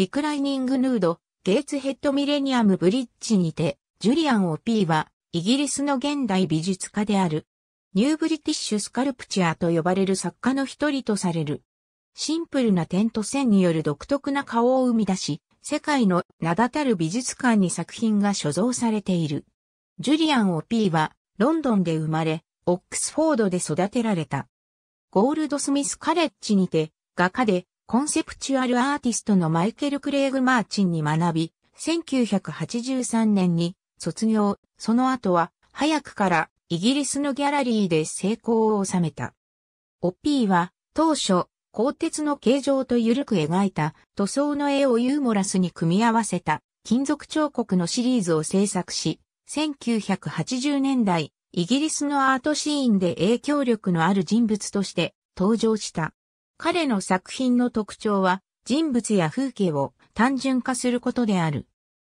リクライニングヌード、ゲイツヘッドミレニアムブリッジにて、ジュリアン・オピーは、イギリスの現代美術家である。ニューブリティッシュスカルプチャーと呼ばれる作家の一人とされる。シンプルな点と線による独特な顔を生み出し、世界の名だたる美術館に作品が所蔵されている。ジュリアン・オピーは、ロンドンで生まれ、オックスフォードで育てられた。ゴールドスミス・カレッジにて、画家でコンセプチュアルアーティストのマイケル・クレイグ・マーチンに学び、1983年に卒業、その後は早くからイギリスのギャラリーで成功を収めた。オッピーは当初、鋼鉄の形状と緩く描いた塗装の絵をユーモラスに組み合わせた金属彫刻のシリーズを制作し、1980年代、イギリスのアートシーンで影響力のある人物として登場した。彼の作品の特徴は人物や風景を単純化することである。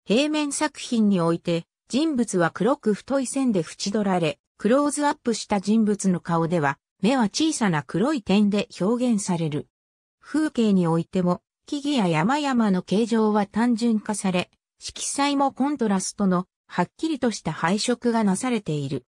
平面作品において人物は黒く太い線で縁取られ、クローズアップした人物の顔では目は小さな黒い点で表現される。風景においても木々や山々の形状は単純化され、色彩もコントラストのはっきりとした配色がなされている。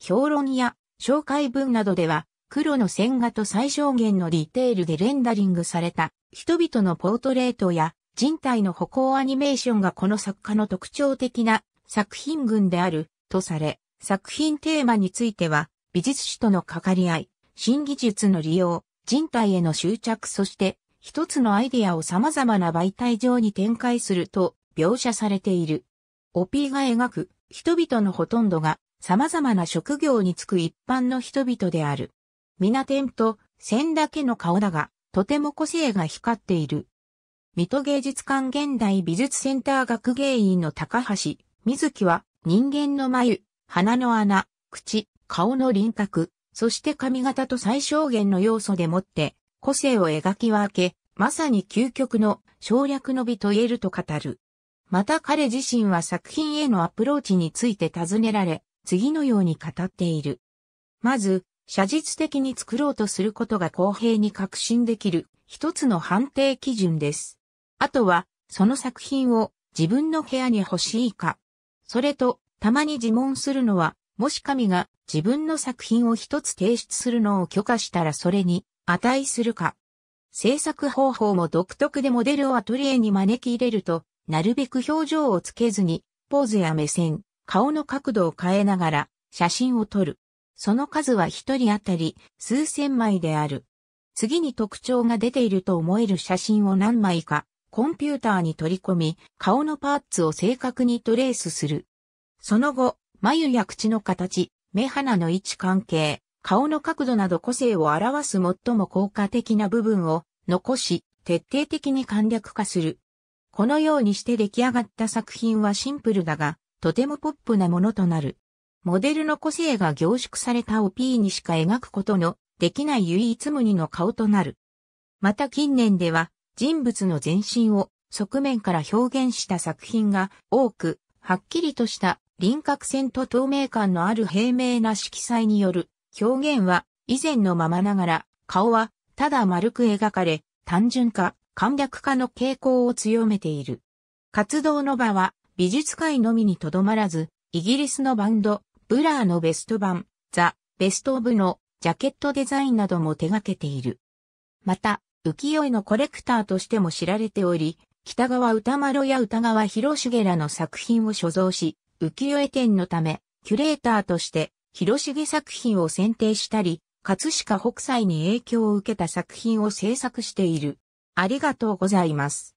評論や紹介文などでは黒の線画と最小限のディテールでレンダリングされた人々のポートレートや人体の歩行アニメーションがこの作家の特徴的な作品群であるとされ、作品テーマについては美術史との関かり合い、新技術の利用、人体への執着そして一つのアイデアを様々な媒体上に展開すると描写されている。オピーが描く人々のほとんどが様々な職業に就く一般の人々である。皆点と線だけの顔だが、とても個性が光っている。水戸芸術館現代美術センター学芸員の高橋、水木は人間の眉、鼻の穴、口、顔の輪郭、そして髪型と最小限の要素でもって個性を描き分け、まさに究極の省略の美と言えると語る。また彼自身は作品へのアプローチについて尋ねられ、次のように語っている。まず、写実的に作ろうとすることが公平に確信できる一つの判定基準です。あとは、その作品を自分の部屋に欲しいか。それと、たまに自問するのは、もし神が自分の作品を一つ提出するのを許可したらそれに値するか。制作方法も独特でモデルをアトリエに招き入れると、なるべく表情をつけずに、ポーズや目線、顔の角度を変えながら写真を撮る。その数は一人当たり数千枚である。次に特徴が出ていると思える写真を何枚か、コンピューターに取り込み、顔のパーツを正確にトレースする。その後、眉や口の形、目鼻の位置関係、顔の角度など個性を表す最も効果的な部分を残し、徹底的に簡略化する。このようにして出来上がった作品はシンプルだが、とてもポップなものとなる。モデルの個性が凝縮された o P にしか描くことのできない唯一無二の顔となる。また近年では人物の全身を側面から表現した作品が多く、はっきりとした輪郭線と透明感のある平明な色彩による表現は以前のままながら顔はただ丸く描かれ単純化、簡略化の傾向を強めている。活動の場は美術界のみにとどまらず、イギリスのバンド、ブラーのベスト版、ザ・ベストオブのジャケットデザインなども手掛けている。また、浮世絵のコレクターとしても知られており、北川歌丸や歌川広重らの作品を所蔵し、浮世絵展のため、キュレーターとして、広重作品を選定したり、葛飾北斎に影響を受けた作品を制作している。ありがとうございます。